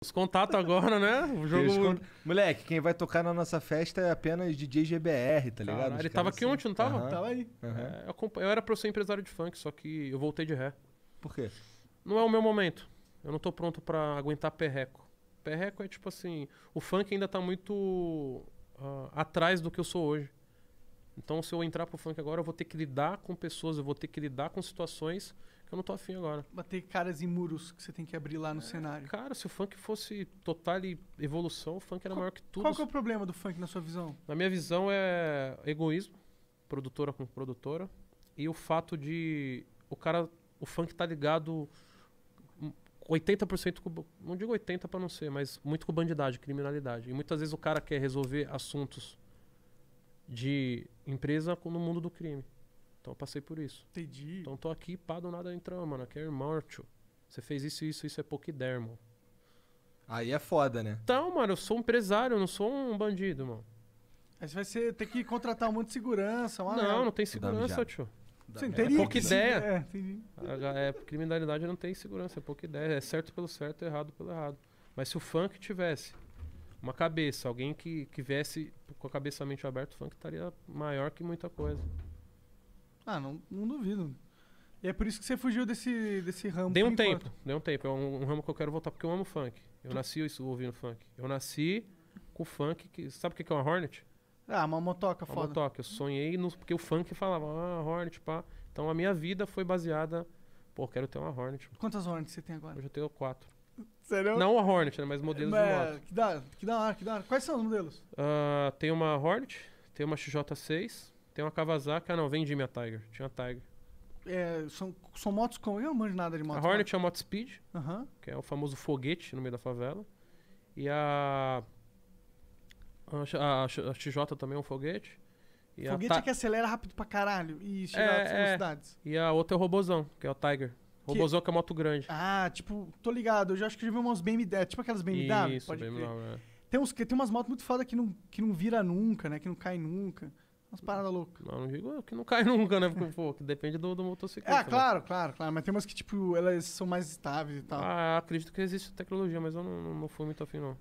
Os contatos agora, né? O jogo. Cont... Moleque, quem vai tocar na nossa festa é apenas DJ GBR, tá ligado? ele tava aqui ontem, não tava? Uhum. Tava aí. Uhum. É, eu, eu, era pra eu ser empresário de funk, só que eu voltei de ré. Por quê? Não é o meu momento. Eu não tô pronto para aguentar perreco. Perreco é tipo assim. O funk ainda tá muito uh, atrás do que eu sou hoje. Então, se eu entrar pro funk agora, eu vou ter que lidar com pessoas, eu vou ter que lidar com situações que eu não tô afim agora. Bater caras e muros que você tem que abrir lá no é, cenário. Cara, se o funk fosse total evolução, o funk era qual, maior que tudo. Qual que é o problema do funk na sua visão? Na minha visão é egoísmo, produtora com produtora, e o fato de o cara, o funk tá ligado 80% com, não digo 80 para não ser, mas muito com bandidagem, criminalidade. E muitas vezes o cara quer resolver assuntos de empresa no mundo do crime. Então eu passei por isso. Entendi. Então tô aqui, pá, do nada entrou, mano. Aqui é Mortio. Você fez isso, isso, isso é Pokidermo. Aí é foda, né? Então, mano, eu sou um empresário, eu não sou um bandido, mano. Aí você vai ser, ter que contratar um monte de segurança. mano. não, não tem segurança, tio. Você Sim, teria, é pouca ideia. É, é, criminalidade não tem segurança, é pouca ideia. É certo pelo certo, errado pelo errado. Mas se o funk tivesse uma cabeça, alguém que, que viesse com a cabeça mente aberta, o funk estaria maior que muita coisa. Ah, não, não duvido. E é por isso que você fugiu desse, desse ramo. Dei um tempo, enquanto. um tempo. É um, um, ramo que eu quero voltar, porque eu amo funk. Eu nasci isso, ouvindo funk. Eu nasci com funk. Que, sabe o que é uma Hornet? Ah, uma motoca uma foda. Uma motoca. Eu sonhei, no, porque o funk falava, ah, Hornet, pá. Então a minha vida foi baseada, pô, quero ter uma Hornet. Quantas Hornets você tem agora? Hoje eu tenho quatro. Sério? Não a Hornet, né? Mas modelos de mas, moto. Que que da hora, que da hora. Quais são os modelos? Uh, tem uma Hornet, tem uma XJ6, tem uma Kawasaki, ah não, vendi minha Tiger. Tinha uma Tiger. É, são, são motos como. Eu não manjo nada de moto. A Hornet é a moto Speed, que é o famoso foguete no meio da favela. E a. A, a- a XJ também é um foguete. E a Foguete é Ta- é que acelera rápido pra caralho e chega É, a altas é. velocidades. E a outra é o Robozão, que é o Tiger. Robozão que é moto grande. Ah, tipo, tô ligado. Eu já acho que já vi umas BMW. é, Tipo aquelas BMW, Isso, pode BMW, crer. é. Tem, uns, que- tem umas motos muito foda que não, que não vira nunca, né? Que não cai nunca. Umas paradas loucas. Não, não digo que não cai nunca, né? Porque, pô, que depende do, do motocicleta. Ah, né? claro, né? claro, claro. Mas tem umas que, tipo, elas são mais estáveis e tal. Ah, acredito que existe tecnologia, mas eu não, não, não fui muito afim, não.